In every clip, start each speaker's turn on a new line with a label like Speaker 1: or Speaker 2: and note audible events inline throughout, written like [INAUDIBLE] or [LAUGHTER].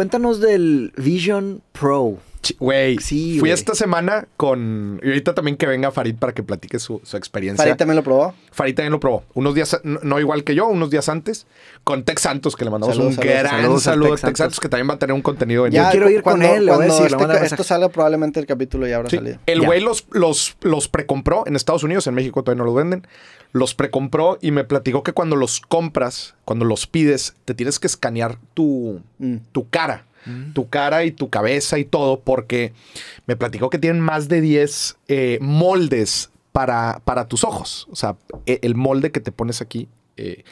Speaker 1: Cuéntanos del Vision Pro. Güey, sí, fui esta semana con. Y ahorita también que venga Farid para que platique su, experiencia. ¿Farid también lo probó? Farid también lo probó. Unos días, no igual que yo, unos días antes, con Tex Santos, que le mandamos un gran saludo a Tex, Santos, que también va a tener un contenido en ya, quiero ir con él. Cuando, esto
Speaker 2: sale probablemente el capítulo ya habrá salido. El güey
Speaker 1: los, los, precompró en Estados Unidos, en México todavía no lo venden. Los precompró y me platicó que cuando los compras, cuando los pides, te tienes que escanear tu, mm. tu cara Mm. tu cara y tu cabeza y todo, porque me platicó que tienen más de 10 eh, moldes para, para tus ojos. O sea, e, el molde que te pones aquí eh,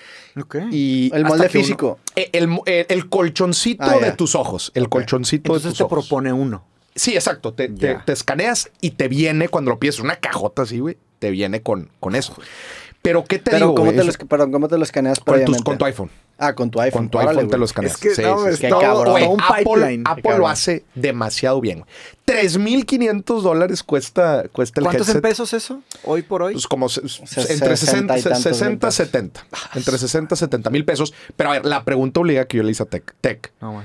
Speaker 1: y el molde físico. E, e, el, colchoncito ah, de tus ojos. El colchoncito de tus te propone uno. Sí, exacto. Te, escaneas y te viene cuando lo pides una cajota así, güey. Te viene con, con eso. Pero ¿qué te digo? ¿cómo te los, perdón, ¿cómo te lo escaneas con, con tu iPhone. Ah, con tu iPhone. Con tu iPhone te lo escaneas. Es [LAUGHS] que, sí, no, es que todo, cabrón. un Apple, Apple lo hace demasiado bien. 3.500 dólares cuesta, cuesta el ¿Cuántos headset. en
Speaker 3: pesos eso? ¿Hoy por hoy? Pues como
Speaker 1: entre 60, 60 70. Entre 60 y 70 mil pesos. Pero a ver, la pregunta obliga que yo le hice a Tech. Tech. No,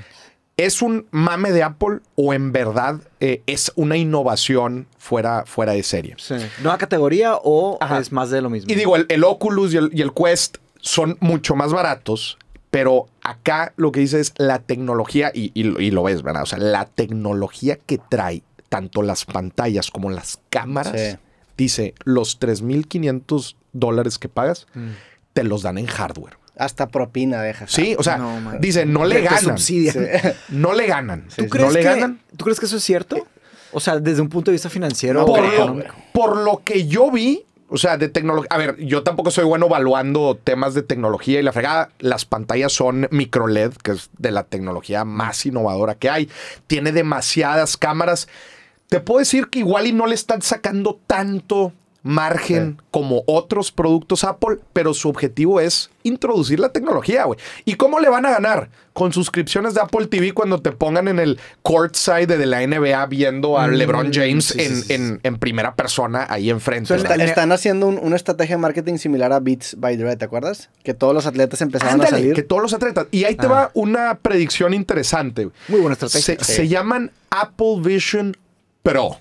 Speaker 1: ¿Es un mame de Apple o en verdad eh, es una innovación fuera, fuera de serie? Sí. ¿Nueva categoría o es más de lo mismo? Y digo, el, Oculus y el, Quest son mucho más baratos, pero acá lo que dice es la tecnología, y, lo ves, ¿verdad? O sea, la tecnología que trae tanto las pantallas como las cámaras, dice, los 3.500 dólares que pagas, mm. te los dan en hardware.
Speaker 3: Hasta propina deja. Sí, o sea, dice no le ganan. [LAUGHS]
Speaker 1: No le ganan. ¿Tú, crees no le que, ganan? ¿Tú crees que eso es cierto? O sea, desde un punto de vista financiero. Por, lo, por lo que yo vi, o sea, de tecnología. A ver, yo tampoco soy bueno evaluando temas de tecnología y la fregada. Las pantallas son micro LED, que es de la tecnología más innovadora que hay. Tiene demasiadas cámaras. Te puedo decir que igual y no le están sacando tanto margen como otros productos Apple, pero su objetivo es introducir la tecnología, güey. ¿Y cómo le van a ganar? Con suscripciones de Apple TV cuando te pongan en el courtside de la NBA viendo a mm, LeBron James en, primera persona ahí enfrente. están
Speaker 2: haciendo una estrategia de marketing similar a Beats by Dre, ¿te
Speaker 1: acuerdas? Que todos los atletas empezaron a salir. Que todos los atletas. Y ahí te va ah. una predicción interesante. Muy buena estrategia. Se, se llaman Apple Vision Pro.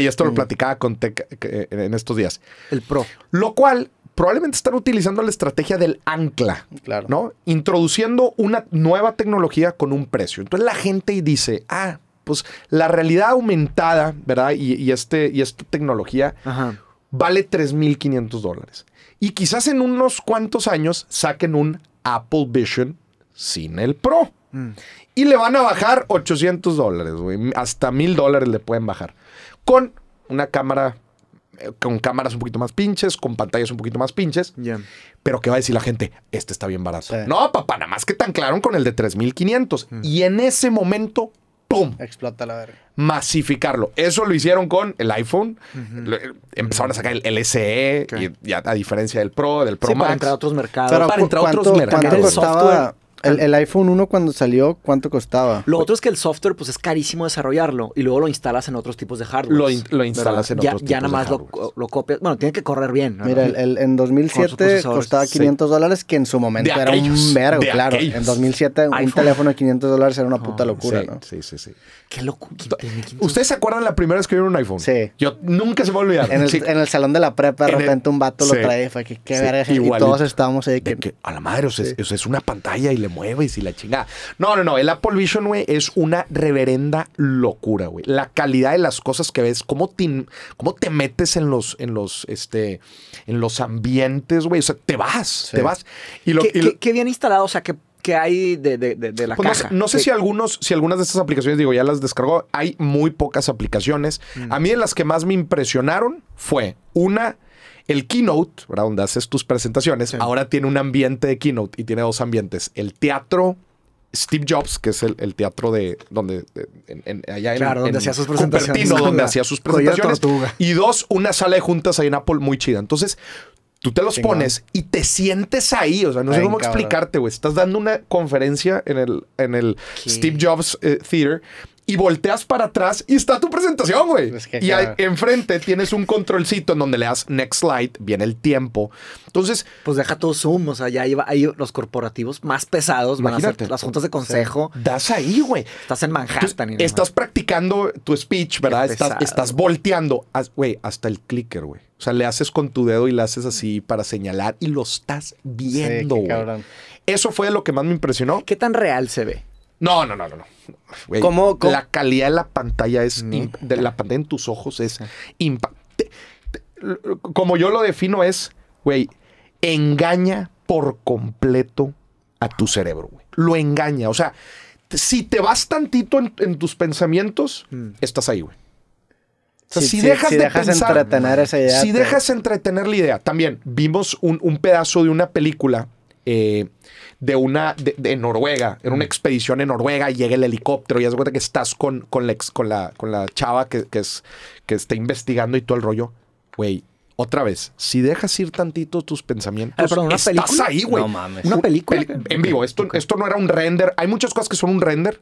Speaker 1: Y esto lo platicaba con eh, en estos días. El pro. Lo cual probablemente están utilizando la estrategia del ancla, claro. ¿no? Introduciendo una nueva tecnología con un precio. Entonces la gente dice, ah, pues la realidad aumentada, ¿verdad? Y, este, y esta tecnología vale 3.500 dólares. Y quizás en unos cuantos años saquen un Apple Vision sin el Pro. Mm. Y le van a bajar 800 dólares, Hasta 1.000 dólares le pueden bajar con una cámara, eh, con cámaras un poquito más pinches, con pantallas un poquito más pinches, pero ¿qué va a decir la gente, este está bien barato. No, papá, nada más que tan claro con el de 3500. Mm. Y en ese momento, ¡pum! Explota la verga. Masificarlo. Eso lo hicieron con el iPhone. Eh, empezaron a sacar el, SE, a, diferencia del Pro, del Pro Max. Para entrar a otros mercados. para entrar a otros mercados.
Speaker 2: El, iPhone 1 cuando salió, ¿cuánto costaba?
Speaker 3: Lo otro es que el software pues es carísimo desarrollarlo y luego lo instalas en otros tipos de hardware. Lo, instalas en ya, otros ya nada más lo,
Speaker 2: copias. Bueno, tiene que correr bien. Mira, en 2007 costaba 500 dólares que en su momento era un vergo, claro. En 2007 un teléfono de 500 dólares era una oh. puta locura, sí,
Speaker 1: ¿no? Sí, sí, sí. ¿Ustedes se acuerdan la primera vez que vieron un iPhone? Sí. Yo nunca se me a En el, salón de la prepa de repente un vato lo trae y fue que qué verga. Y todos estábamos ahí A la madre, o sea, es una pantalla y le Mueve y si la chingada. No, no, no. El Apple Vision, güey, es una reverenda locura, güey. La calidad de las cosas que ves, cómo te, cómo te metes en los, en los, este, en los ambientes, güey. O sea, te vas, te vas. Y lo,
Speaker 3: ¿Qué, bien instalado, o sea, que que hay de, la pues No, sé si
Speaker 1: algunos, si algunas de estas aplicaciones, digo, ya las descargó. Hay muy pocas aplicaciones. Mm. A mí de las que más me impresionaron fue una el keynote, ¿verdad? donde haces tus presentaciones, ahora tiene un ambiente de keynote y tiene dos ambientes. El teatro Steve Jobs, que es el, teatro de donde claro, donde hacía sus presentaciones, donde hacía sus presentaciones y dos una sala de juntas ahí en Apple muy chida. Entonces Tú te los pones y te sientes ahí. O sea, no sé cómo explicarte, güey. Estás dando una conferencia en el, en el Steve Jobs eh, Theater y volteas para atrás y está tu presentación, güey. y enfrente tienes un controlcito en donde le das next slide, viene el tiempo. Entonces. Pues deja todo Zoom, o sea, ya iba, los corporativos más pesados van a hacer las juntas de consejo. das ahí, güey. Estás en Manhattan. estás practicando tu speech, ¿verdad? Estás, volteando. Güey, hasta el clicker, güey. O sea, le haces con tu dedo y le haces así para señalar y lo estás viendo, güey Eso fue lo que más me impresionó. ¿Qué tan real se ve? No, no, no, no. no. La calidad de la pantalla es. la pantalla en tus ojos es. como yo lo defino, es, güey, engaña por completo a tu cerebro, güey. Lo engaña. O sea, si te vas tantito en, tus pensamientos, mm. estás ahí, güey. si, dejas de entretener esa idea. Si dejas entretener la idea. También vimos un, pedazo de una película eh, de una, de, Noruega, en una mm. expedición en Noruega, y llega el helicóptero y das cuenta que estás con, con, la, con, con la chava que, que, es, que está investigando y todo el rollo. Güey, otra vez, si dejas ir tantito tus pensamientos, ah, una estás película? ahí, güey. Una película. en vivo. Esto, esto no era un render. Hay muchas cosas que son un render.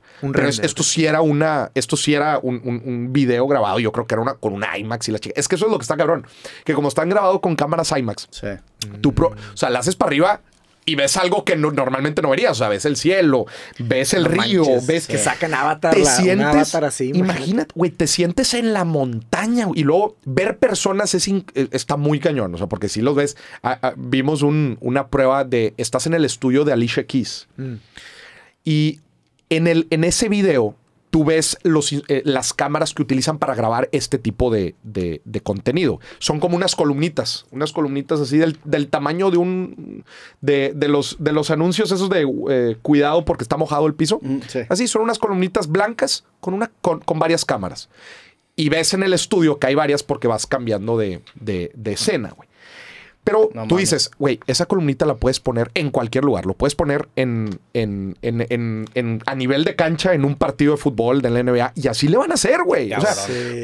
Speaker 1: esto sí era una. Esto sí era un, video grabado. Yo creo que era una con un IMAX y la chica. Es que eso es lo que está cabrón. Que como están grabados con cámaras IMAX, sí. pro, mm. o sea, la haces para arriba y ves algo que normalmente no verías. O sea, ves el cielo, ves el río, ves que sacan avatar. Te sientes, imagínate, güey, te sientes en la montaña y luego ver personas es eh, está muy cañón. O sea, porque si los ves, ah, ah, vimos una prueba de, estás en el estudio de Alicia Keys mm. y en, el, en ese video tú ves eh, las cámaras que utilizan para grabar este tipo de, contenido. Son como unas columnitas, unas columnitas así del, tamaño de un de, de, los, de los anuncios esos de eh, cuidado porque está mojado el piso. Mm, así, son unas columnitas blancas con, una, con, con, varias cámaras. Y ves en el estudio que hay varias porque vas cambiando de, escena, güey. Pero tú dices, güey, esa columnita la puedes poner en cualquier lugar. Lo puedes poner en, a nivel de cancha, en un partido de fútbol de la NBA. Y así le van a hacer, güey. O sea,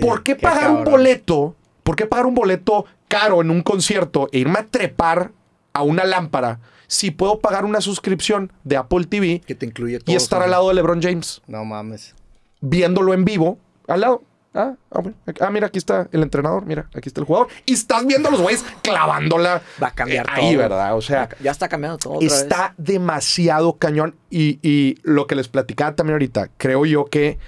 Speaker 1: ¿por qué pagar un boleto? ¿Por qué pagar un boleto caro en un concierto e irme a trepar a una lámpara si puedo pagar una suscripción de Apple TV y estar al lado de LeBron James? No mames. Viéndolo en vivo, al lado. Ah, ah, ah, mira, aquí está el entrenador, mira, aquí está el jugador. Y estás viendo a los güeyes clavándola. Va a cambiar eh, todo. ¿verdad? O sea. Ya está cambiando todo. está demasiado cañón. Y, lo que les platicaba también ahorita, creo yo que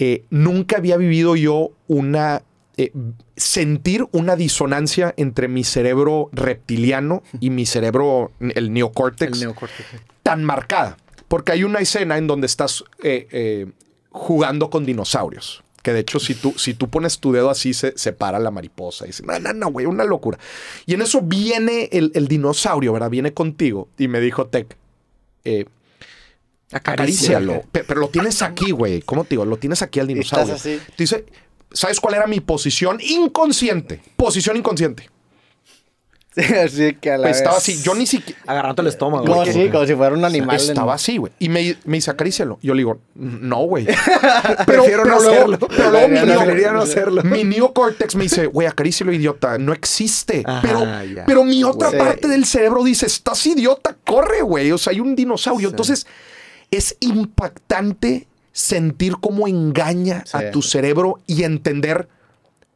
Speaker 1: eh, nunca había vivido yo una. Eh, sentir una disonancia entre mi cerebro reptiliano y mi cerebro, el el neocórtex. tan marcada. Porque hay una escena en donde estás jugando con dinosaurios. Que de hecho, si tú, si tú pones tu dedo así, se, separa para la mariposa. Y dice, no, no, no, güey, una locura. Y en eso viene el, dinosaurio, ¿verdad? Viene contigo. Y me dijo, Tec, eh, acarícialo. Pero lo tienes aquí, güey. ¿Cómo te digo? Lo tienes aquí al dinosaurio. así. Te dice, ¿sabes cuál era mi posición inconsciente? Posición inconsciente. [LAUGHS] así que a la pues Estaba así, yo ni siquiera... Agarrando el estómago. Como, güey, como si fuera un animal. Estaba así, güey. Y me, me dice, acarícelo. Yo le digo, no, güey. [LAUGHS] pero, Prefiero no hacerlo. Pero luego mi, no, hacerlo. mi neocórtex me dice, güey, acarícelo, idiota. No existe. pero, pero mi otra parte del cerebro dice, estás idiota, corre, güey. O sea, hay un dinosaurio. Entonces, es impactante sentir cómo engaña a tu cerebro y entender,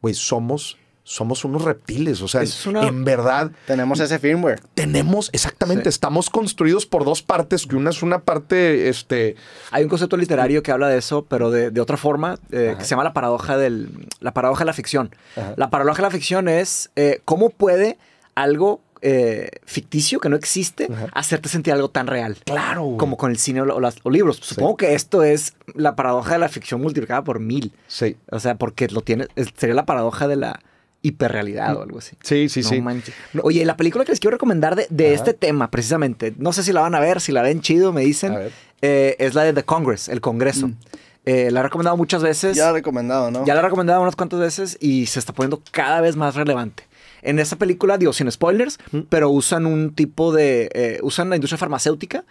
Speaker 1: güey, somos somos unos reptiles. O sea, en verdad. Tenemos ese firmware. Tenemos, exactamente. Estamos construidos por dos partes, que una es una parte. Este... Hay un concepto
Speaker 3: literario que habla de eso, pero de, otra forma, eh, que se llama la paradoja del. La paradoja de la ficción. La paradoja de la ficción es eh, cómo puede algo eh, ficticio que no existe hacerte sentir algo tan real. Claro. Como con el cine o, los libros. Supongo que esto es la paradoja de la ficción multiplicada por mil. Sí. O sea, porque lo tiene. Sería la paradoja de la hiperrealidad o mm. algo así. Sí, sí, sí. Oye, la película que les quiero recomendar de, este tema, precisamente, no sé si la van a ver, si la ven chido, me dicen, eh, es la de The Congress, el Congreso. Mm. Eh, la he recomendado muchas veces. Ya la he recomendado, ¿no? Ya la he recomendado unas cuantas veces y se está poniendo cada vez más relevante. En esta película, digo, sin spoilers, mm. pero usan un tipo de... Eh, usan la industria farmacéutica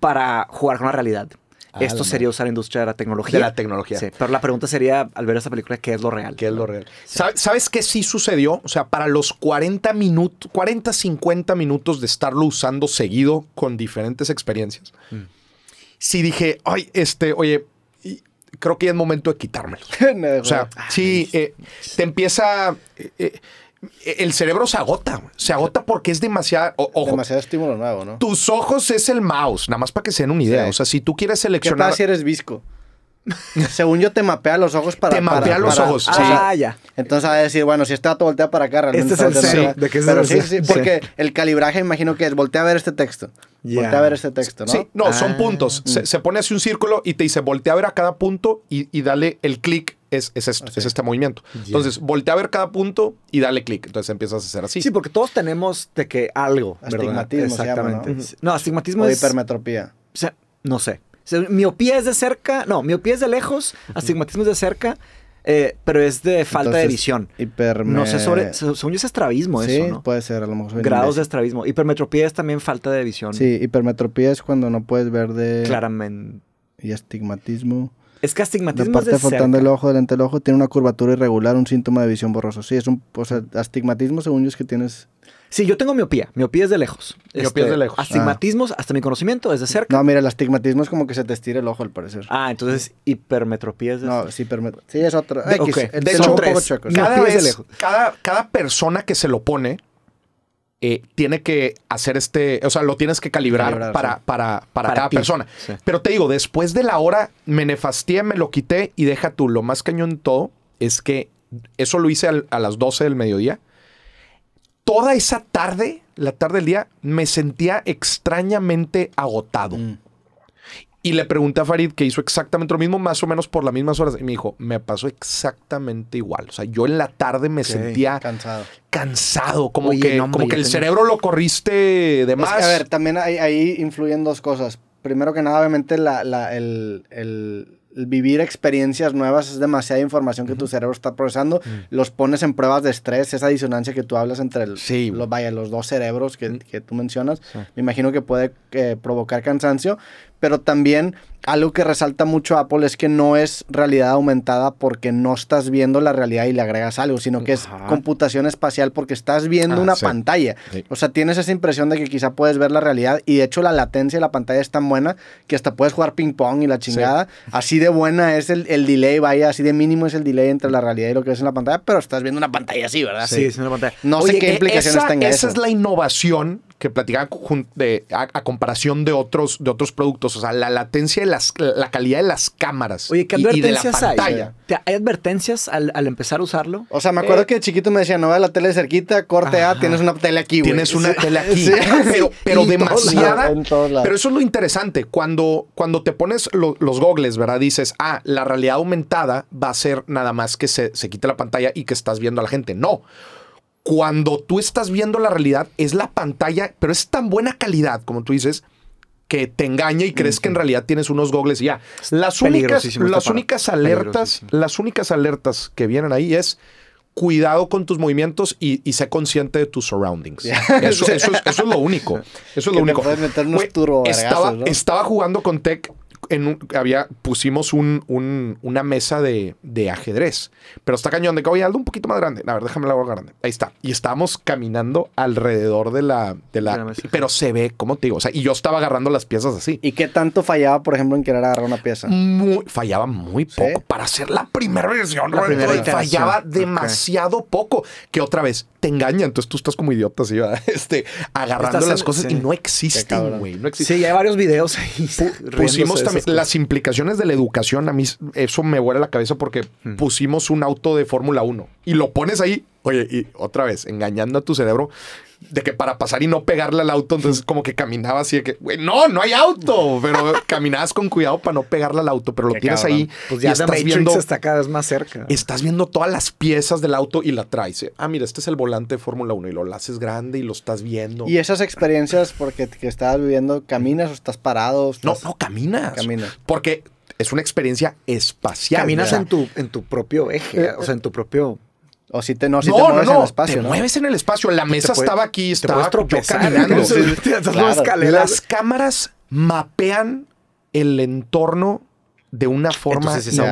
Speaker 3: para jugar con la realidad. Ah, Esto sería usar la
Speaker 1: industria de la tecnología. De la tecnología. Sí, pero la pregunta sería, al ver esta película, ¿qué es lo real? ¿Qué es lo real? ¿Sabes qué sí sucedió? O sea, para los 40 minutos, 40, 50 minutos de estarlo usando seguido con diferentes experiencias, si mm. sí dije, ay, este, oye, creo que ya es momento de quitármelo. [LAUGHS] o sea, sí, eh, te empieza... Eh, eh, el cerebro se agota, se agota porque es demasiado, ojo, demasiado estímulo nuevo, ¿no? Tus ojos es el mouse, nada más para que se den una idea. O sea, si tú quieres seleccionar. ¿Qué pasa si eres visco? Según yo, te mapea los ojos para. Te mapea los ojos. Ah, sí. Ah, ya. Entonces, a decir,
Speaker 2: bueno, si está dato voltea para acá, realmente. Este es el sí, ¿De porque el calibraje, imagino que es voltea
Speaker 1: a ver este texto.
Speaker 2: Voltea a ver este texto, ¿no? Sí, no, son ah.
Speaker 1: puntos. Se, pone así un círculo y te dice, voltea a ver a cada punto y, y dale el clic es, es este movimiento. Entonces, voltea a ver cada punto y dale clic. Entonces empiezas a hacer así. Sí, porque todos tenemos de que algo. Astigmatismo. Exactamente. ¿no?
Speaker 3: ¿no? astigmatismo o es. hipermetropía. O sea, no sé. miopía es de cerca. No, miopía es de lejos. Astigmatismo es de cerca. Eh, pero es de falta de visión. hipermetropía No sé sobre. Según es estrabismo eso, ¿no? puede ser, a lo mejor. Grados de estrabismo. Hipermetropía es también falta de visión. Sí,
Speaker 2: hipermetropía es cuando no puedes ver de.
Speaker 3: Claramente.
Speaker 2: Y astigmatismo.
Speaker 3: Es que astigmatismo es de
Speaker 2: ojo, delante del ojo, tiene una curvatura irregular, un síntoma de visión borrosa. Sí, es un, astigmatismo según yo es que tienes... Sí, yo tengo miopía. Miopía es de lejos.
Speaker 3: Miopía es de este, lejos. Astigmatismos,
Speaker 2: hasta mi conocimiento, es de ah. cerca. No, mira, el astigmatismo es como que se te estira el ojo, al parecer.
Speaker 3: Ah,
Speaker 1: entonces hipermetropía es de No, sí, Sí, es otro. De, X, de hecho, cada, cada persona que se lo pone eh, tiene que hacer este, o sea, lo tienes que calibrar, para, para, para, cada persona. Pero te digo, después de la hora me nefastié, me lo quité y deja tú, lo más cañón de todo es que eso lo hice a las 12 del mediodía. Toda esa tarde, la tarde del día, me sentía extrañamente agotado. Mm. Y le pregunté a Farid que hizo exactamente lo mismo, más o menos por las mismas horas. Y me dijo, me pasó exactamente igual. O sea, yo en la tarde me sentía cansado. Cansado, como que, como que el cerebro lo corriste de más. a ver,
Speaker 2: también ahí, influyen dos cosas. Primero que nada, obviamente, el, vivir experiencias nuevas es demasiada información que tu cerebro está procesando. Mm. Los pones en pruebas de estrés, esa disonancia que tú hablas entre los, vaya, los dos cerebros que, mm. tú mencionas. Me imagino que puede eh, provocar cansancio, pero también algo que resalta mucho Apple es que no es realidad aumentada porque no estás viendo la realidad y le agregas algo, sino que es computación espacial porque estás viendo ah, una pantalla. O sea, tienes esa impresión de que quizá puedes ver la realidad y de hecho la latencia de la pantalla es tan buena que hasta puedes jugar ping pong y la chingada. Así de buena es el, el, delay, vaya, así de mínimo es el delay entre la realidad y lo que ves en la pantalla, pero estás viendo una
Speaker 1: pantalla así, ¿verdad? Sí, es una pantalla. No sé qué e implicaciones esa, tenga eso. Esa es la innovación que platicaban a, comparación de otros, de otros productos. O sea, la latencia y las, la calidad de las cámaras. Oye, ¿qué advertencias hay?
Speaker 3: ¿Hay advertencias al, empezar a usarlo? O sea, me acuerdo eh, que
Speaker 2: de chiquito me decía no la tele cerquita, corte A, tienes una tele aquí, Tienes una tele aquí. [LAUGHS] Pero, pero demasiada.
Speaker 1: pero eso es lo interesante. Cuando, cuando te pones los gogles, ¿verdad? Dices, ah, la realidad aumentada va a ser nada más que se, se quite la pantalla y que estás viendo a la gente. No cuando tú estás viendo la realidad, es la pantalla, pero es tan buena calidad, como tú dices, que te engaña y crees que en realidad tienes unos gogles y ya. Las únicas, las únicas alertas, las únicas alertas que vienen ahí es cuidado con tus movimientos y, sé consciente de tus surroundings. Eso, es, lo único. [LAUGHS] Eso es lo único. estaba, estaba jugando con Tech había, pusimos una mesa de, ajedrez. Pero está cañón de que, un poquito más grande. A ver, déjame la grande. Ahí está. Y estábamos caminando alrededor de la... pero se ve, como te digo? O sea, y yo estaba agarrando las piezas así. ¿Y qué tanto fallaba, por ejemplo, en querer agarrar una pieza? Muy, fallaba muy poco. Para hacer la primera versión, fallaba demasiado poco. Que otra vez, te engañan. Entonces tú estás como idiota, así, [LAUGHS] Este, agarrando las cosas y no existen, güey. No existen.
Speaker 3: Sí, hay varios videos ahí. [LAUGHS] pusimos también las
Speaker 1: implicaciones de la educación. A mí eso me vuela la cabeza porque pusimos un auto de Fórmula 1 y lo pones ahí. Oye, y otra vez, engañando a tu cerebro de que para pasar y no pegarle al auto, entonces como que caminaba así de que, güey, no, no hay auto, pero [LAUGHS] caminabas con cuidado para no pegarle al auto, pero lo tienes ahí. Pues ya y estás está
Speaker 3: cada vez más cerca.
Speaker 1: Estás viendo todas las piezas del auto y la traes. ¿eh? Ah, mira, este es el volante de Fórmula 1 y lo haces grande y lo estás viendo. Y
Speaker 2: esas experiencias porque que estabas viviendo, ¿caminas o estás parado? No, no,
Speaker 1: caminas. Caminas. Porque es una experiencia espacial. Caminas en tu, en tu propio
Speaker 3: eje, eh, o sea,
Speaker 1: en tu propio o si te, no,
Speaker 3: si mueves en el espacio. Te mueves en el espacio. La mesa estaba aquí, estaba [LAUGHS] Las
Speaker 1: cámaras mapean el entorno de una forma Entonces, ¿eh?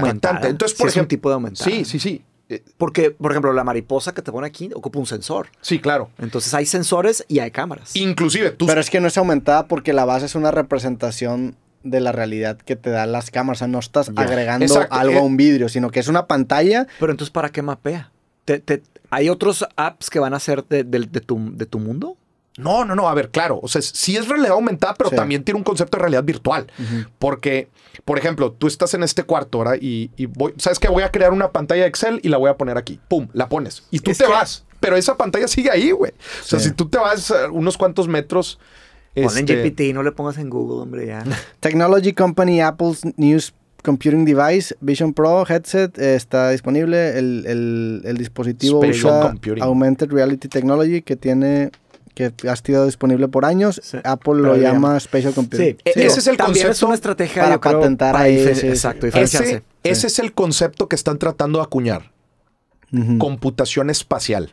Speaker 1: Entonces, por ejemplo, un tipo de Sí, sí, sí. Eh, porque, por ejemplo, la mariposa
Speaker 3: que te pone aquí ocupa un sensor. Sí, claro. Entonces hay sensores y hay cámaras.
Speaker 1: Inclusive tú. Pero es
Speaker 2: que no es aumentada porque la base es una representación de la realidad que te dan las cámaras. O sea, no estás agregando algo eh, a un
Speaker 3: vidrio, sino que es una pantalla. Pero entonces, ¿para qué mapea?
Speaker 1: ¿hay otros apps que van a ser de, de, tu, mundo? No, no, no. A ver, claro. O sea, sí es realidad aumentada, pero también tiene un concepto de realidad virtual. Porque, por ejemplo, tú estás en este cuarto ahora y, sabes que voy a crear una pantalla de Excel y la voy a poner aquí. Pum, la pones. Y tú te vas. Pero esa pantalla sigue ahí, güey. O sea, si tú te vas eh, unos cuantos metros. Pon en este GPT,
Speaker 3: no le pongas en Google, hombre, ya.
Speaker 2: [LAUGHS] Technology company Apple's news Computing Device, Vision Pro Headset eh, está disponible. El, dispositivo Augmented Reality Technology que tiene que ha sido disponible por años. Apple lo llama Special Computing. E-, sí. Ese es el concepto. Es una
Speaker 1: estrategia para patentar ahí. exacto, ese, ese es el concepto que están tratando de acuñar. Computación espacial.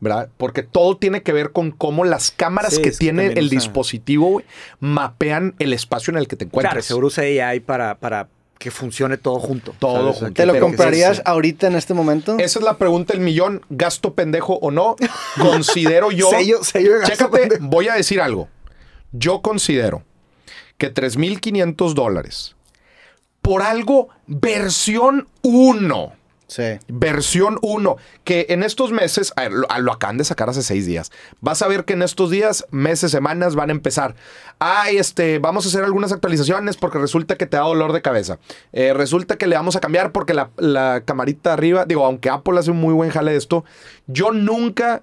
Speaker 1: ¿verdad? Porque todo tiene que ver con cómo las cámaras que tiene el dispositivo mapean el espacio en el que te encuentras. Claro, seguro usa AI para, para que funcione todo junto. Todo junto. ¿Te lo comprarías ahorita en este momento? Esa es la pregunta del millón. ¿Gasto pendejo o no? Considero yo. sello, gasto chécate, voy a decir algo. Yo considero que 3.500 dólares por algo versión 1 Versión 1, que en estos meses, a ver, lo, acaban de sacar hace seis días. Vas a ver que en estos días, meses, semanas van a empezar. Ay, este, vamos a hacer algunas actualizaciones porque resulta que te da dolor de cabeza. Eh, resulta que le vamos a cambiar porque la, la camarita arriba, digo, aunque Apple hace un muy buen jale de esto, yo nunca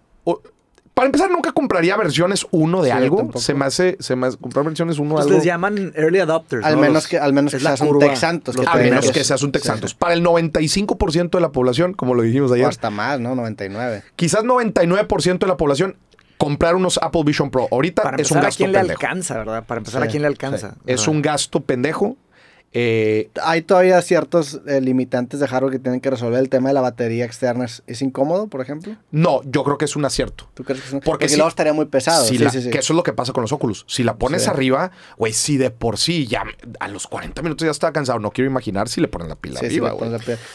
Speaker 1: para empezar, nunca compraría versiones 1 de algo. Se me hace, se me hace, comprar versiones 1 de algo. Les
Speaker 3: llaman early adopters. Al menos que, al menos seas un Texantos. Que menos que seas un Texantos.
Speaker 1: Para el 95% de la población, como lo dijimos ayer. hasta más, ¿no? 99. Quizás 99% de la población comprar unos Apple Vision Pro. Ahorita es un gasto pendejo. Para empezar, ¿a quién le alcanza, verdad? Para empezar, ¿a quién le alcanza? Es un gasto pendejo eh, Hay
Speaker 2: todavía ciertos eh, limitantes de hardware que tienen que resolver. El tema de la batería externa es, incómodo, por ejemplo.
Speaker 1: No, yo creo que es un acierto. ¿Tú crees que es un... Porque, Porque si, luego estaría muy pesado. sí, sí, sí. Que eso es lo que pasa con los óculos. Si la pones arriba, güey, si de por sí ya a los 40 minutos ya está cansado, no quiero imaginar si le ponen la pila arriba, güey.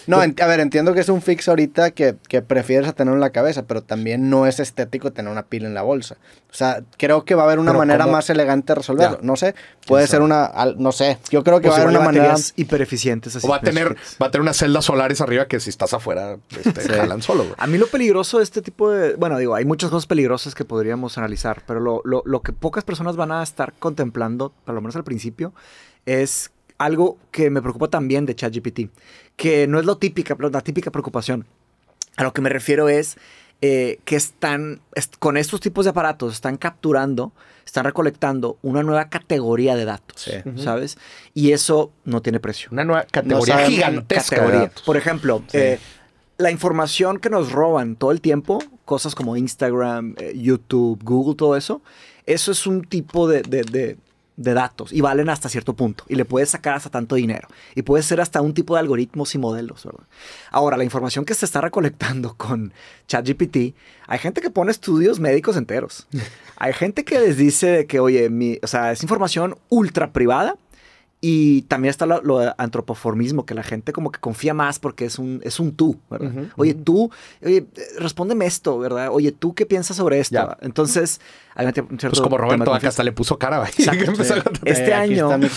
Speaker 1: No, a
Speaker 2: ver, entiendo que es un fix ahorita que, prefieres a tener en la cabeza, pero también no es estético tener una pila en la bolsa. O sea, creo que va a haber una manera más elegante de resolverlo. No sé, puede ser una, no sé, yo creo que va a haber una maneras
Speaker 1: hipereficientes. Así. O va a, tener, este, va a tener unas celdas solares arriba que si estás afuera este, solo. A mí lo peligroso
Speaker 3: de este tipo de... Bueno, digo, hay muchas cosas peligrosas que podríamos analizar, pero lo, que pocas personas van a estar contemplando, por lo menos al principio, es algo que me preocupa también de ChatGPT, que no es lo típica, la típica preocupación. A lo que me refiero es eh, que están con estos tipos de aparatos, están capturando, están recolectando una nueva categoría de datos, ¿sabes? Y eso no tiene precio. Una nueva categoría gigantesca. Por ejemplo, eh, la información que nos roban todo el tiempo, cosas como Instagram, eh, YouTube, Google, todo eso, eso es un tipo de de datos y valen hasta cierto punto y le puedes sacar hasta tanto dinero y puede ser hasta un tipo de algoritmos y modelos. Ahora, la información que se está recolectando [LAUGHS] con ChatGPT, hay gente que pone estudios médicos enteros. [LAUGHS] hay gente que les dice que, oye, mi, o sea, es información ultra privada y también está lo, antropoformismo, que la gente como que confía más porque es un, es un tú, ¿verdad? oye, tú, oye, respóndeme esto, ¿verdad? Oye, tú, ¿qué piensas sobre esto? Entonces, hay pues cierto Pues como Roberto acá hasta le
Speaker 1: puso cara, [LAUGHS]
Speaker 3: Este año... Está mi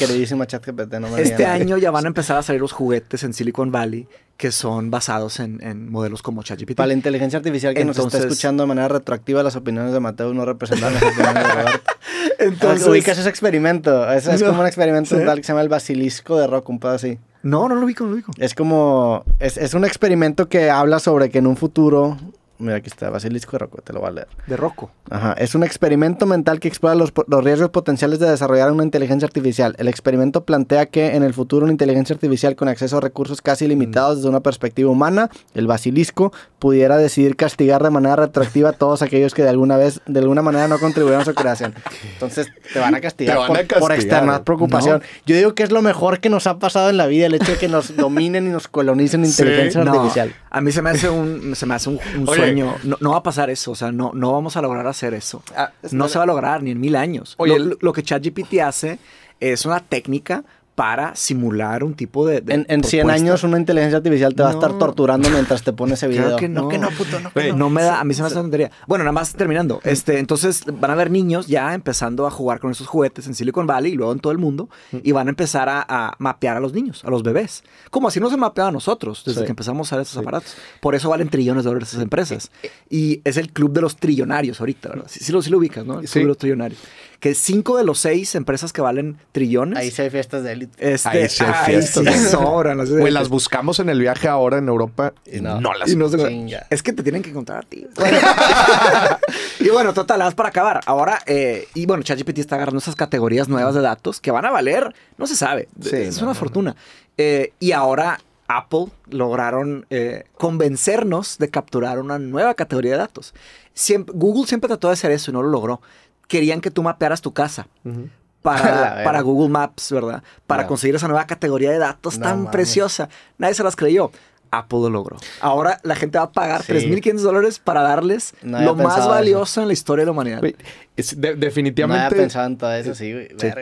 Speaker 3: chat este año ya van a empezar a salir los juguetes en Silicon Valley que son basados en, modelos como ChatGPT. Para la inteligencia artificial que nos está escuchando
Speaker 2: de manera retroactiva, las opiniones de Mateo no representan las opiniones de Roberto. [LAUGHS] Entonces, ubicas ese experimento. Es, como un experimento que se llama el basilisco de rock, un pedo así. No,
Speaker 3: no lo ubico, no lo ubico.
Speaker 2: Es como. Es, es un experimento que habla sobre que en un futuro Mira, aquí está, Basilisco de Rocco, te lo voy a leer. De Rocco. Ajá. Es un experimento mental que explora los, riesgos potenciales de desarrollar una inteligencia artificial. El experimento plantea que en el futuro una inteligencia artificial con acceso a recursos casi mm. limitados desde una perspectiva humana, el basilisco, pudiera decidir castigar de manera retroactiva a todos aquellos que de alguna vez, de alguna manera no contribuyeron a su creación. [LAUGHS] Entonces, te van a castigar, por, externa preocupación. Yo digo que es lo mejor que nos ha pasado en la vida el hecho de que nos dominen y nos colonicen inteligencia artificial.
Speaker 3: A mí se me hace un, se me hace un, sueño. No, va a pasar eso. O sea, no, no vamos a lograr hacer eso. Ah, no se va a lograr ni en mil años. Oye, lo que ChatGPT hace es una técnica para simular un tipo de. en, 100 años, una inteligencia artificial te va a estar torturando mientras te pone ese video. que no. que no, puto, no, me da, a mí se me hace una tontería. Bueno, nada más terminando. Este, entonces van a haber niños ya empezando a jugar con esos juguetes en Silicon Valley y luego en todo el mundo y van a empezar a, mapear a los niños, a los bebés. Como así no se mapea a nosotros desde que empezamos a usar esos aparatos. Por eso valen trillones de dólares esas empresas. Eh, eh. Y es el club de los trillonarios ahorita, ¿verdad? Sí, sí lo, lo, ubicas, ¿no? El club de los trillonarios que cinco de los seis empresas que valen trillones. Ahí se hay fiestas de élite. ahí se hay fiestas. Ahí sí sobran. Las, las
Speaker 1: buscamos en el viaje ahora en Europa no, las. Y no se... es que te tienen que encontrar a
Speaker 3: ti. [LAUGHS] y bueno, total, para acabar. Ahora, eh, y bueno, ChatGPT está agarrando esas categorías nuevas de datos que van a valer, no se sabe. es una fortuna. Eh, y ahora Apple lograron eh, convencernos de capturar una nueva categoría de datos. Google siempre trató de hacer eso y no lo logró querían que tú mapearas tu casa. Para, [LAUGHS] Google Maps, ¿verdad? Para conseguir esa nueva categoría de datos tan preciosa. Nadie se las creyó. Apple lo logró. Ahora la gente va a pagar 3.500 dólares para darles lo más valioso en la historia de la humanidad.
Speaker 1: definitivamente. No había pensado en todo eso, sí.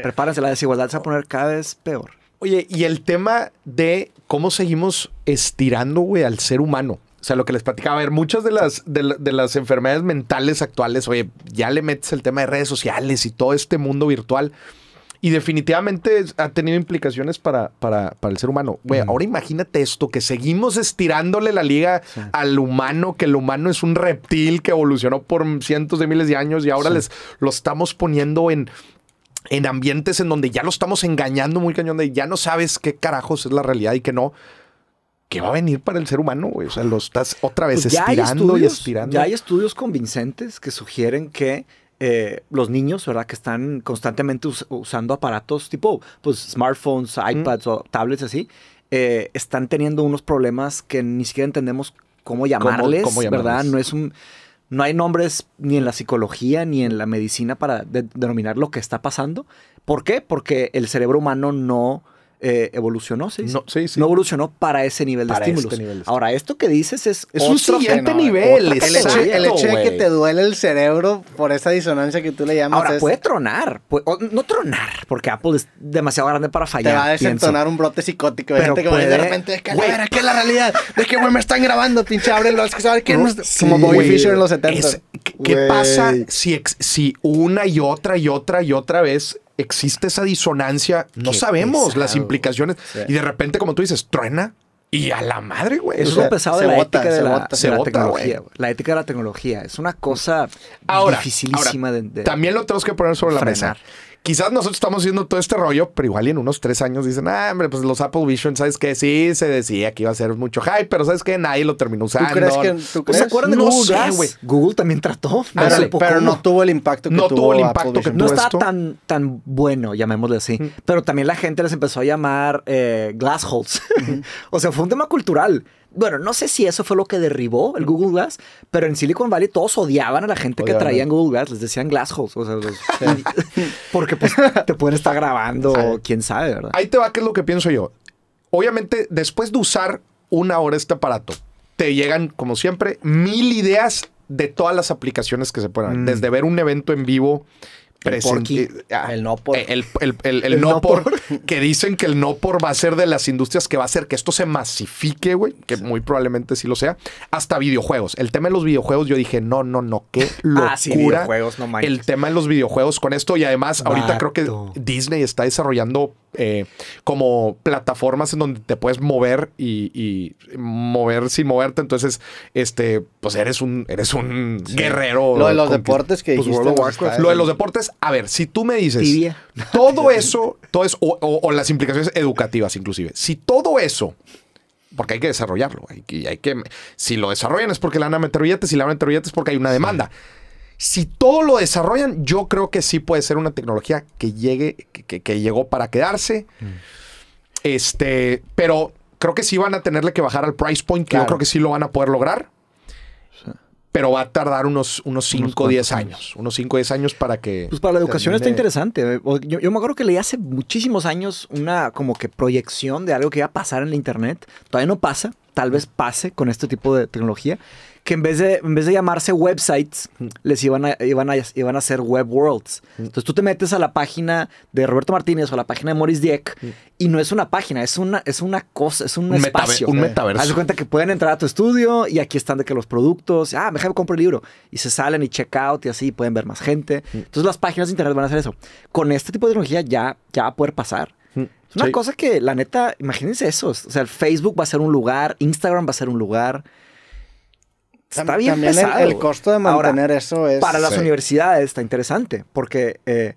Speaker 1: prepárense, la desigualdad se va a poner cada vez peor. Oye, y el tema de cómo seguimos estirando, güey, al ser humano. O sea, lo que les platicaba, a ver, muchas de las, de, las enfermedades mentales actuales, oye, ya le metes el tema de redes sociales y todo este mundo virtual. Y definitivamente ha tenido implicaciones para, para, el ser humano. Güey, ahora imagínate esto, que seguimos estirándole la liga al humano, que el humano es un reptil que evolucionó por cientos de miles de años y ahora les lo estamos poniendo en, en ambientes en donde ya lo estamos engañando muy cañón de ya no sabes qué carajos es la realidad y qué no. ¿Qué va a venir para el ser humano, O sea, lo estás otra vez pues estirando y estirando. Ya hay
Speaker 3: estudios convincentes que sugieren que eh, los niños, ¿verdad? Que están constantemente usando aparatos tipo pues, smartphones, mm. iPads o tablets así, eh, están teniendo unos problemas que ni siquiera entendemos cómo llamarles, ¿verdad? No es un... No hay nombres ni en la psicología ni en la medicina para denominar lo que está pasando. ¿Por qué? Porque el cerebro humano no eh, evolucionó, ¿sí? No, evolucionó para ese nivel de estímulos. Este Ahora, esto que dices es. Es un siguiente nivel. El, hecho, de que te
Speaker 2: duele el cerebro por esa disonancia que tú le llamas. Ahora, puede tronar.
Speaker 3: no tronar, porque Apple es demasiado grande para fallar. Te va a desentonar un brote psicótico. De Pero gente puede...
Speaker 2: que de repente, es que, ¿qué es la realidad? ¿De que, güey, me
Speaker 3: están grabando, pinche? Ábrelo, es que ¿sabes quién
Speaker 2: Como Bobby en los 70. ¿Qué pasa
Speaker 1: si una y otra y otra y otra vez existe esa disonancia, no sabemos las implicaciones. Y de repente, como tú dices, truena y a la madre, güey. Eso es lo pesado de la ética de la, tecnología. La ética de la
Speaker 3: tecnología es una cosa
Speaker 1: ahora, dificilísima de, También lo tenemos que poner sobre la mesa quizás nosotros estamos haciendo todo este rollo, pero igual en unos tres años dicen, ah, hombre, pues los Apple Vision, ¿sabes qué? Sí, se decía que iba a ser mucho hype, pero ¿sabes qué? Nadie lo terminó usando. Pues, ¿Tú que ¿Se acuerdan de no, güey?
Speaker 3: Google también trató. Pero, no tuvo el impacto que no tuvo. el impacto que No estaba tan, tan bueno, llamémosle así. Pero también la gente les empezó a llamar eh, glass holes. [LAUGHS] o sea, fue un tema cultural bueno, no sé si eso fue lo que derribó el Google Glass, pero en Silicon Valley todos odiaban a la gente que traían Google Glass, les decían glassholes, o [LAUGHS]
Speaker 1: porque pues, te pueden estar grabando, quién sabe, ¿verdad? Ahí te va, qué es lo que pienso yo. Obviamente, después de usar una hora este aparato, te llegan, como siempre, mil ideas de todas las aplicaciones que se puedan, mm. desde ver un evento en vivo eh, ah, el no por. El, no, por, [LAUGHS] Que dicen que el no por va a ser de las industrias que va a hacer que esto se masifique, güey. Que muy probablemente sí lo sea. Hasta videojuegos. El tema de los videojuegos, yo dije, no, no, no, qué [LAUGHS] ah, locura. El tema de los videojuegos con esto. Y además, ahorita creo que Disney está desarrollando eh, como plataformas en donde te puedes mover y, y, mover sin moverte. Entonces, este, pues eres un, eres un guerrero. Lo de los deportes que pues, lo de los deportes, a ver, si tú me dices todo eso, todo o, las implicaciones educativas inclusive, si todo eso porque hay que desarrollarlo. Hay que, hay que, si lo desarrollan es porque le van a meter billetes, si le van a meter billetes es porque hay una demanda. Si todo lo desarrollan, yo creo que sí puede ser una tecnología que llegue, que, llegó para quedarse. Mm. Este, pero creo que sí van a tenerle que bajar al price point, que yo creo que sí lo van a poder lograr. Pero va a tardar unos, unos 5 o 10 años. Unos 5 o 10 años para que. Pues para la educación está interesante.
Speaker 3: Yo, me acuerdo que leí hace muchísimos años una como que proyección de algo que iba a pasar en la Internet. Todavía no pasa. Tal vez pase con este tipo de tecnología que en vez de, en vez de llamarse websites, les iban a, iban, a, iban a hacer web worlds. Entonces tú te metes a la página de Roberto Martínez o a la página de Maurice Dieck y no es una página, es una, es una cosa, es un, espacio. un metaverso. Haz cuenta que pueden entrar a tu estudio y aquí están de que los productos, ah, déjame comprar el libro. Y se salen y check out y así pueden ver más gente. Entonces las páginas de internet van a hacer eso. Con este tipo de tecnología ya, ya va a poder pasar. Es una cosa que, la neta, imagínense eso. O sea, Facebook va a ser un lugar, Instagram va a ser un lugar está bien también El, costo de mantener
Speaker 2: eso es... Para las
Speaker 3: universidades está interesante, porque eh,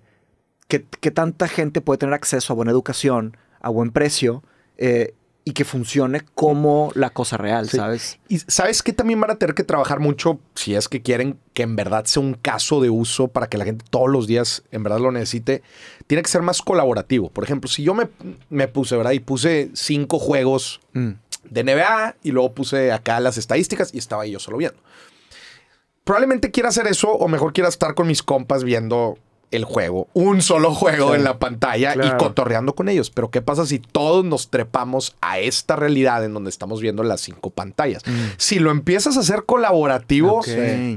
Speaker 3: ¿qué, tanta gente puede tener acceso a buena educación, a buen precio, eh, y que
Speaker 1: funcione como la cosa real, ¿sabes? Y sabes que también van a tener que trabajar mucho si es que quieren que en verdad sea un caso de uso para que la gente todos los días en verdad lo necesite. Tiene que ser más colaborativo. Por ejemplo, si yo me, puse, ¿verdad? Y puse cinco juegos mm de NBA y luego puse acá las estadísticas y estaba yo solo viendo. Probablemente quiera hacer eso o mejor quiera estar con mis compas viendo el juego, un solo juego en la pantalla y cotorreando con ellos. Pero ¿qué pasa si todos nos trepamos a esta realidad en donde estamos viendo las cinco pantallas? Mm. Si lo empiezas a hacer colaborativo,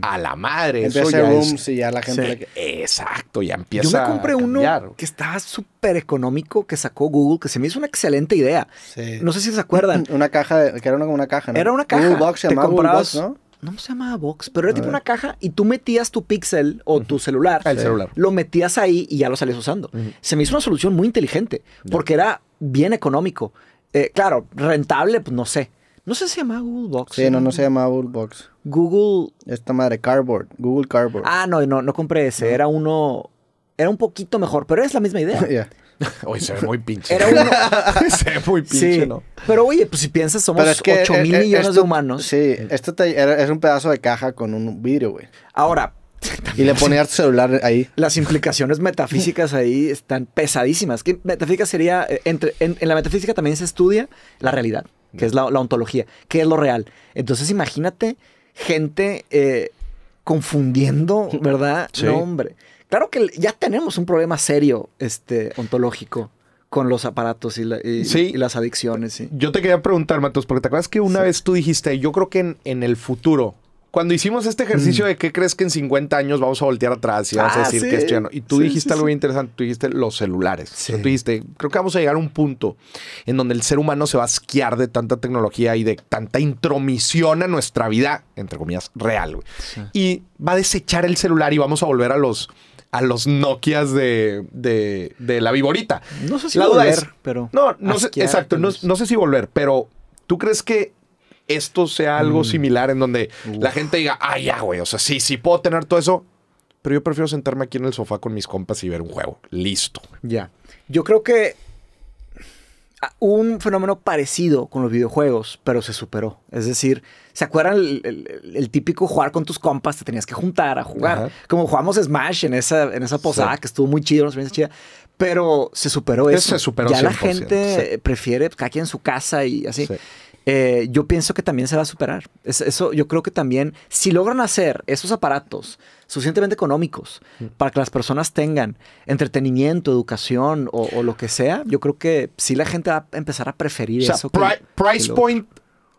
Speaker 1: a la madre. ya es... la gente... Exacto, ya empieza Yo me compré uno
Speaker 3: que estaba súper económico que sacó Google, que se me hizo una excelente idea. No sé si se acuerdan. [CLEARS THROAT] Una caja, que era una, una caja, ¿no? Era una caja. te ¿no? no se llamaba box, pero era tipo una caja y tú metías tu pixel o tu celular. El celular. Lo metías ahí y ya lo salías usando. Se me hizo una solución muy inteligente porque era bien económico. Eh, claro, rentable, pues no sé. No sé si se llamaba Google Box. Sí, no, no, se llamaba Google Box. Google. Esta madre, Cardboard. Google Cardboard. Ah, no, no, no compré ese. Era uno. Era un poquito mejor, pero es la misma idea. [LAUGHS]
Speaker 1: [LAUGHS] Oye, se ve muy pinche. [LAUGHS] se ve muy pinche, ¿no?
Speaker 3: Pero oye, pues si piensas, somos 8 eh, mil eh, millones de
Speaker 2: humanos. Sí, esto es un pedazo de caja con un
Speaker 3: vidrio, güey. Ahora. Y le ponías tu celular ahí. Las implicaciones metafísicas ahí están pesadísimas. Que metafísica sería. Eh, entre, en, la metafísica también se estudia la realidad, que es la, ontología, que es lo real. Entonces, imagínate gente. confundiendo, ¿verdad? No, hombre. Claro que ya tenemos un problema serio
Speaker 1: este, ontológico con los aparatos y, las adicciones. Yo te quería preguntar, Matos, porque te acuerdas que una vez tú dijiste, yo creo que en, el futuro, cuando hicimos este ejercicio mm. de qué crees que en 50 años vamos a voltear atrás y vamos a ah, decir que es no. Y tú dijiste algo interesante, tú dijiste los celulares. tú dijiste, creo que vamos a llegar a un punto en donde el ser humano se va a esquiar de tanta tecnología y de tanta intromisión a nuestra vida, entre comillas, real. Y va a desechar el celular y vamos a volver a los a los Nokias de, de, la viborita. No sé si volver,
Speaker 2: pero. No, no sé, ah, exacto,
Speaker 1: no, sé si volver, pero ¿tú crees que esto sea algo mm. similar en donde la gente diga, ay, ah, ya, güey, o sea, sí, sí puedo tener todo eso, pero yo prefiero sentarme aquí en el sofá con mis compas y ver un juego. Listo. Ya. Yo creo que un fenómeno parecido
Speaker 3: con los videojuegos, pero se superó. Es decir, ¿se acuerdan el, típico jugar con tus compas? Te tenías que juntar a jugar. Como jugamos Smash en esa, en esa posada, que estuvo muy chido, chida. Pero se superó eso. ya la gente prefiere cada quien en su casa y así. Eh, yo pienso que también se va a superar. eso yo creo que también, si logran hacer esos aparatos suficientemente económicos mm. para que las personas tengan entretenimiento, educación o, lo que sea, yo creo que sí la gente va a empezar a preferir eso. price point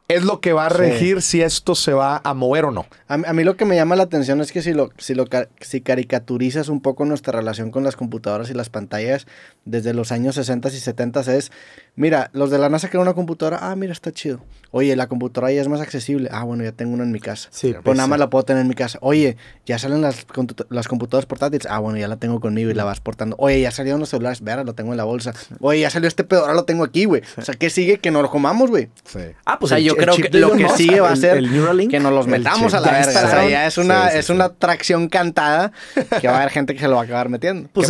Speaker 1: es lo que va a regir
Speaker 3: si esto se va a mover o no. A, mí lo que
Speaker 2: me llama la atención es que si lo, si si caricaturizas un poco nuestra relación con las computadoras y las pantallas desde los años 60 y 70 es Mira, los de la NASA crean una computadora. Ah, mira, está chido. Oye, la computadora ya es más accesible. Ah, bueno, ya tengo una en mi casa. Sí, pues nada más la puedo tener en mi casa. Oye, ya salen las, las computadoras portátiles. Ah, bueno, ya la tengo conmigo y la vas portando. Oye, ya salieron los celulares. Ve, lo tengo en la bolsa. Oye, ya salió este pedo, ahora lo tengo aquí, güey. O sea, ¿qué sigue? Que nos lo comamos, güey.
Speaker 3: Sí. Ah, pues o yo creo que lo que sigue va a ser que nos los metamos a la verga. O sea, ya
Speaker 2: es una, es una atracción cantada que va a haber gente que se lo va a acabar metiendo. Pues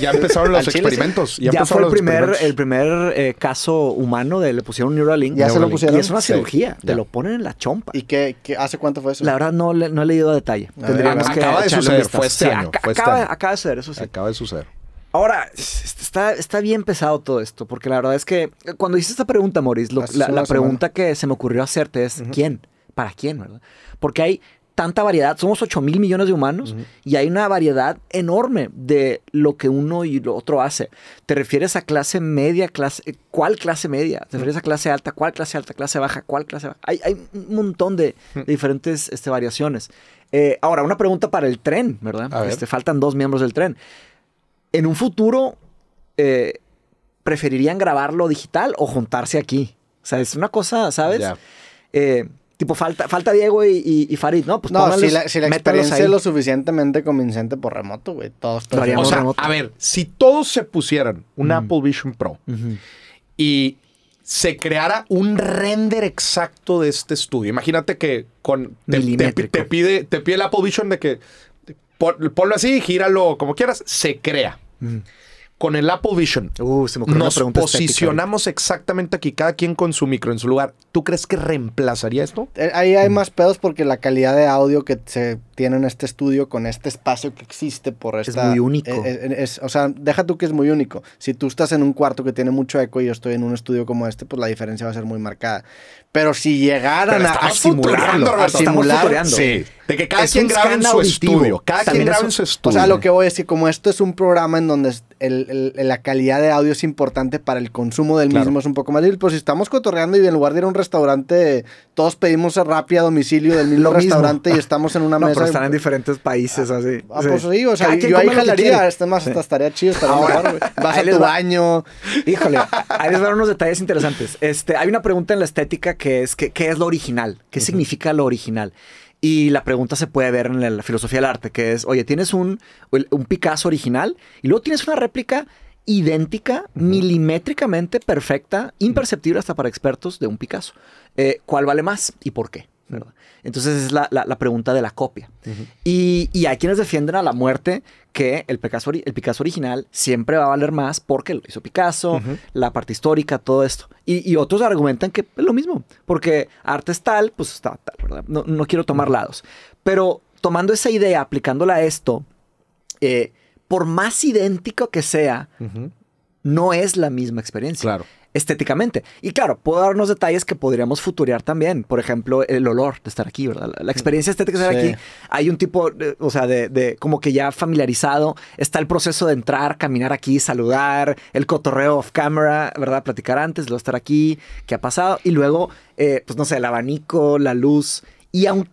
Speaker 2: ya, [LAUGHS]
Speaker 3: empezaron los experimentos. Ya, fue el primer, el primer eh, caso humano de le pusieron Neuralink. Ya Neuralink. se lo pusieron. Y es una cirugía. Te lo ponen en la chompa. ¿Y qué, hace cuánto fue eso? La verdad no, no he leído a detalle. Ah, Tendríamos que este este acaba de suceder. Fue este año. acaba,
Speaker 1: de suceder, eso sí. Acaba de suceder.
Speaker 3: Ahora, está, está bien pesado todo esto, porque la verdad es que cuando hice esta pregunta, Maurice, la, pregunta que se me ocurrió hacerte es, quién? ¿verdad? Porque hay tanta variedad. Somos 8 mil millones de humanos y hay una variedad enorme de lo que uno y lo otro hace. ¿Te refieres a clase media? Clase, ¿Cuál clase media? ¿Te refieres a clase alta? ¿Cuál clase alta? ¿Clase baja? ¿Cuál clase baja? Hay, un montón de, diferentes este, variaciones. Eh, ahora, una pregunta para el tren, ¿verdad? Este, faltan dos miembros del tren. En un futuro, eh, ¿preferirían grabarlo digital o juntarse aquí? O sea, es una cosa, ¿sabes? Eh, Tipo, falta, falta Diego y, Farid, ¿no? Pues no, si la,
Speaker 2: si experiencia lo suficientemente convincente por remoto, güey. Todos, remotos. o
Speaker 1: a ver, si todos se pusieran un Apple Vision Pro y se creara un render exacto de este estudio. Imagínate que con te, pide, te pide el Apple Vision de que ponlo así, gíralo como quieras, se crea. Con el Apple Vision, uh, nos posicionamos exactamente aquí, cada quien con su micro en su lugar. ¿Tú crees que reemplazaría esto?
Speaker 2: Eh, ahí hay mm. más pedos porque la calidad de audio que se tiene en este estudio con este espacio que existe por esta... Es muy único. Eh, eh, o sea, deja tú que es muy único. Si tú estás en un cuarto que tiene mucho eco y yo estoy en un estudio como este, pues la diferencia va a ser muy marcada. Pero si llegaran a, a, simularlo, a simular, sí. de que cada quien grabe en su estudio, cada quien grabe en su estudio. O sea, lo que voy a decir, como esto es un programa en donde la calidad de audio es importante para el consumo del mismo, es un poco más difícil. Pues si estamos cotorreando y en lugar de ir a un restaurante, todos pedimos rápido a domicilio del [LAUGHS] mismo restaurante y estamos en una [LAUGHS] no, mesa. Pero están
Speaker 3: en diferentes países, ah, así. Ah, pues sí, o sea, yo ahí jalaría, este más, hasta estaría chido, estaría Vas a tu baño. Híjole, ahí les van unos detalles interesantes. Este, hay una pregunta en la estética es qué, es lo original, qué significa lo original. Y la pregunta se puede ver en la, filosofía del arte, que es, oye, tienes un, Picasso original y luego tienes una réplica idéntica, milimétricamente perfecta, imperceptible hasta para expertos de un Picasso. Eh, ¿Cuál vale más y por qué? Entonces es la, pregunta de la copia. y, hay quienes defienden a la muerte que el Picasso, original siempre va a valer más porque lo hizo Picasso, la parte histórica, todo esto. Y, otros argumentan que es lo mismo, porque arte es tal, pues está tal, ¿verdad? No, quiero tomar lados. Pero tomando esa idea, aplicándola a esto, eh, por más idéntico que sea, no es la misma experiencia. Claro estéticamente. Y claro, puedo darnos detalles que podríamos futurear también. Por ejemplo, el olor de estar aquí, ¿verdad? La, experiencia estética de estar aquí. Hay un tipo, eh, o sea, de, como que ya familiarizado. Está el proceso de entrar, caminar aquí, saludar, el cotorreo off camera, ¿verdad? Platicar antes, luego estar aquí, qué ha pasado. Y luego, eh, pues no sé, el abanico, la luz. Y aunque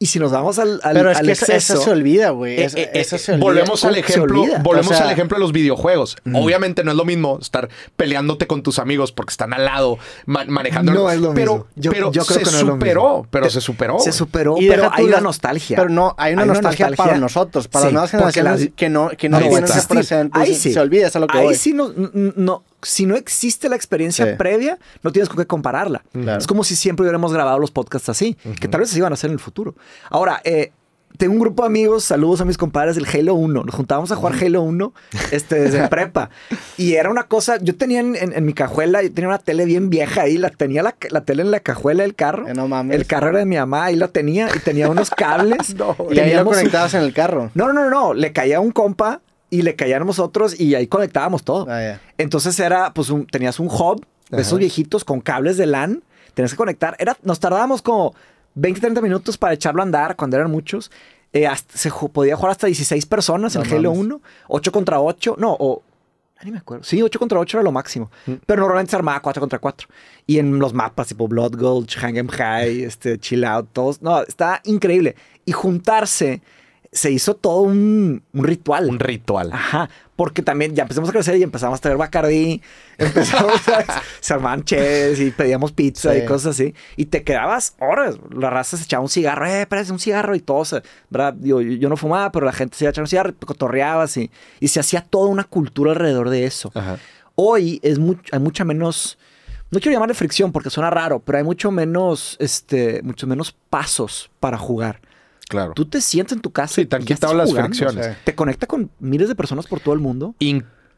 Speaker 3: y si nos vamos al, al Pero es que eso, se olvida, güey. Eh, eh, eh, se olvida. Volvemos al ejemplo, volvemos al ejemplo
Speaker 1: de los videojuegos. Mm. Obviamente no es lo mismo estar peleándote con tus amigos porque están al lado manejando. No es lo pero, mismo. Yo, pero yo creo se que no superó, pero se superó. Se superó, pero hay una nostalgia. Pero no, hay una, nostalgia, para nosotros, para las nuevas generaciones que no, que no, tienen Ahí sí. Se
Speaker 3: olvida, eso lo que Ahí sí no, si no existe la experiencia previa, no tienes con qué compararla. Es como si siempre hubiéramos grabado los podcasts así, que tal vez se iban a hacer en el futuro. Ahora, eh, tengo un grupo de amigos, saludos a mis compadres del Halo 1. Nos juntábamos a jugar Halo 1 este, desde [LAUGHS] prepa. Y era una cosa, yo tenía en, mi cajuela, yo tenía una tele bien vieja ahí, la, tenía la, tele en la cajuela del carro. Eh, el carro era de mi mamá, ahí la tenía y tenía unos cables. [LAUGHS] no, y ahí lo conectabas en el carro. No, no, no, no, le caía un compa y le caíamos otros y ahí conectábamos todo. Ah, Entonces era, pues un, tenías un hub de esos viejitos con cables de LAN, tenías que conectar. Era, nos tardábamos como 20, 30 minutos para echarlo a andar cuando eran muchos. Eh, se podía jugar hasta 16 personas en Halo 1, 8 contra 8, no, o ni me acuerdo. Sí, 8 contra 8 era lo máximo. Mm. Pero normalmente se armaba 4 contra 4. Y en los mapas tipo Blood Gulch, Hang em High, este, Chill Out, todos. No, está increíble. Y juntarse se hizo todo un, ritual. Un ritual. Ajá. Porque también ya empezamos a crecer y empezamos a traer bacardí, [LAUGHS] empezamos a, se armaban ches y pedíamos pizza y cosas así. Y te quedabas horas. La raza se echaba un cigarro, eh, parece un cigarro y todo. Yo, no fumaba, pero la gente se iba a echar un cigarro y cotorreabas y, se hacía toda una cultura alrededor de eso. Ajá. Hoy es mucho, hay mucha menos. No quiero llamarle fricción porque suena raro, pero hay mucho menos, este, mucho menos pasos para jugar Claro. Tú te sientes en tu casa. Sí, te han quitado las fricciones. te conecta con miles de personas por todo el mundo.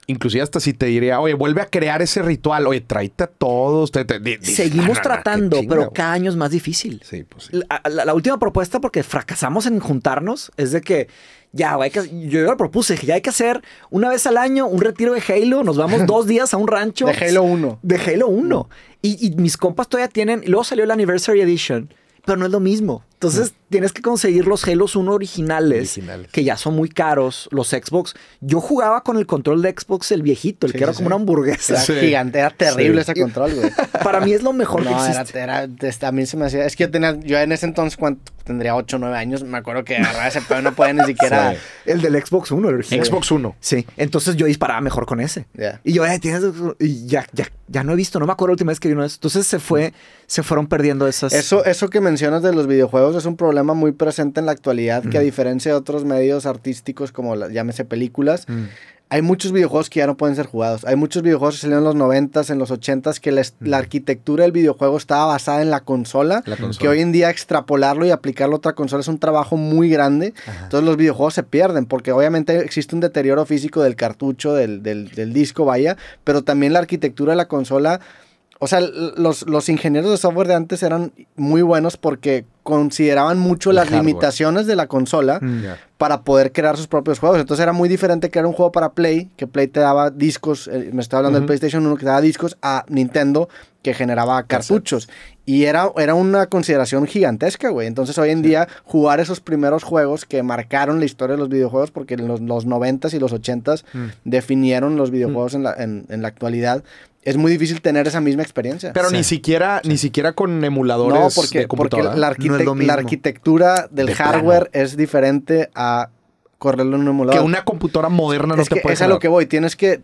Speaker 1: inclusive hasta si te diría, oye, vuelve a crear ese ritual, oye, tráete a todos. Seguimos tratando, pero
Speaker 3: cada año es más difícil. Sí, pues
Speaker 1: sí. La, última propuesta, porque fracasamos
Speaker 3: en juntarnos, es de que ya, que, yo ya lo propuse, ya hay que hacer una vez al año un retiro de Halo, nos vamos [LAUGHS] dos días a un rancho. de Halo 1. De Halo 1. Y, y mis compas todavía tienen, luego salió la Anniversary Edition, pero no es lo mismo. Entonces mm. tienes que conseguir los Halo 1 originales, que ya son muy caros, los Xbox. Yo jugaba con el control de Xbox el viejito, el que era como una hamburguesa. Era gigante, era terrible ese control, güey. [LAUGHS] Para mí es lo mejor no, que existe.
Speaker 2: Era, era, este, a mí se me hacía... Es que yo tenía... Yo en ese entonces, cuando Tendría 8 o 9 años. Me acuerdo que agarraba ese pero no podía ni siquiera...
Speaker 3: [LAUGHS] El del Xbox 1. El original. Xbox 1. Sí. Entonces yo disparaba mejor con ese. Y yo, eh, tienes... Y ya, ya, ya no he visto. No me acuerdo la última vez que vino eso. Entonces se fue... Se fueron perdiendo esas... Eso,
Speaker 2: eso que mencionas de los videojuegos es un problema muy presente en la actualidad que a diferencia de otros medios artísticos como las, llámese películas, mm. hay muchos videojuegos que ya no pueden ser jugados. Hay muchos videojuegos que salieron en los 90 en los 80s, que la, arquitectura del videojuego estaba basada en la consola, que hoy en día extrapolarlo y aplicarlo a otra consola es un trabajo muy grande. Entonces los videojuegos se pierden porque obviamente existe un deterioro físico del cartucho, del disco, vaya, pero también la arquitectura de la consola o sea, los, los ingenieros de software de antes eran muy buenos porque consideraban mucho las limitaciones de la consola mm. para poder crear sus propios juegos. Entonces era muy diferente crear un juego para Play, que Play te daba discos, eh, me estoy hablando del PlayStation 1 que te daba discos, a Nintendo que generaba cartuchos. Y era, era una consideración gigantesca, güey. Entonces hoy en día jugar esos primeros juegos que marcaron la historia de los videojuegos, porque los, los 90s y los 80s mm. definieron los mm. videojuegos en la actualidad, es muy difícil tener esa misma experiencia. Pero ni
Speaker 1: siquiera, ni siquiera con emuladores. No, porque, la,
Speaker 2: arquitectura del hardware es diferente a correrlo en un emulador. Que una
Speaker 1: computadora moderna no se que puede Es a lo que
Speaker 2: voy. Tienes que.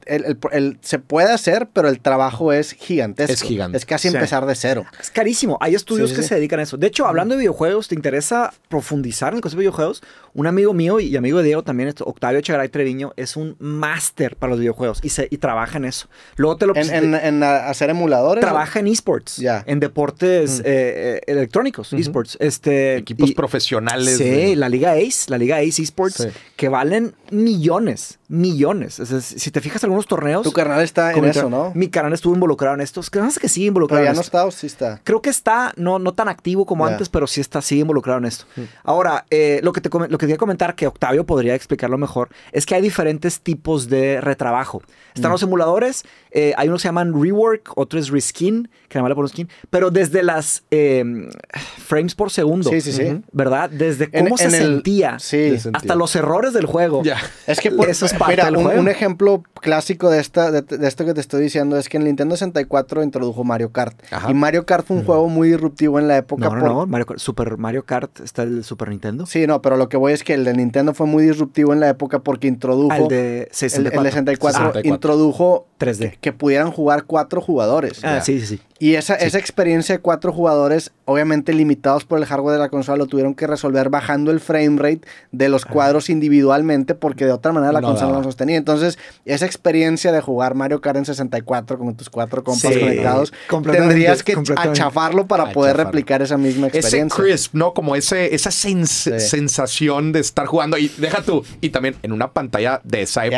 Speaker 2: se puede hacer, pero el trabajo es gigantesco. Es gigante. Es casi empezar de cero.
Speaker 3: Es carísimo. Hay estudios que se dedican a eso. De hecho, hablando de videojuegos, ¿te interesa profundizar en el concepto de videojuegos? Un amigo mío y amigo de Diego también, este, Octavio Chagaray Treviño, es un máster para los videojuegos y, se, y trabaja en eso. Luego te lo. En, en, hacer emuladores. Trabaja en esports. Ya. En deportes mm. eh, eh, electrónicos, esports. Este, Equipos profesionales. Sí, la Liga Ace, la Liga Ace Esports que valen millones, millones. si te fijas algunos torneos. Tu canal está en eso, ¿no? Mi canal estuvo involucrado en estos. Creo que sigue involucrado.
Speaker 2: está sí está.
Speaker 3: Creo que está, no, no tan activo como antes, pero sí está, sigue involucrado en esto. Mm. Ahora, eh, lo, que te, lo que quería comentar, que Octavio podría explicarlo mejor, es que hay diferentes tipos de retrabajo. Están mm. los emuladores, eh, hay unos que llaman rework, otros es reskin, que nada más le skin, pero desde las em, frames por segundo. ¿Verdad? Desde cómo e- se sentía hasta los errores del juego. Ya. Es que por, eso es un, ejemplo
Speaker 2: clásico de, esta, de, esto que te estoy diciendo es que en Nintendo 64 introdujo Mario Kart. Y Mario Kart fue un juego muy disruptivo en la época. No,
Speaker 3: no, Super Mario Kart está el Super Nintendo. Sí, no, pero
Speaker 2: lo que voy es que el de Nintendo fue muy disruptivo en la época porque introdujo. el de 64. El, introdujo 3D. Que, pudieran jugar cuatro jugadores. Ah, sí, sí, sí. Y esa, experiencia de cuatro jugadores, obviamente limitados por el hardware de la consola, lo tuvieron que resolver bajando el frame rate de los cuadros individualmente, porque de otra manera la consola no sostenía. Entonces, esa experiencia de jugar Mario Kart en 64 con tus cuatro compas conectados, tendrías que achafarlo para poder replicar
Speaker 1: esa misma experiencia. Ese crisp, ¿no? Como ese, esa sensación de estar jugando. Y deja tú, y también en una pantalla de esa época,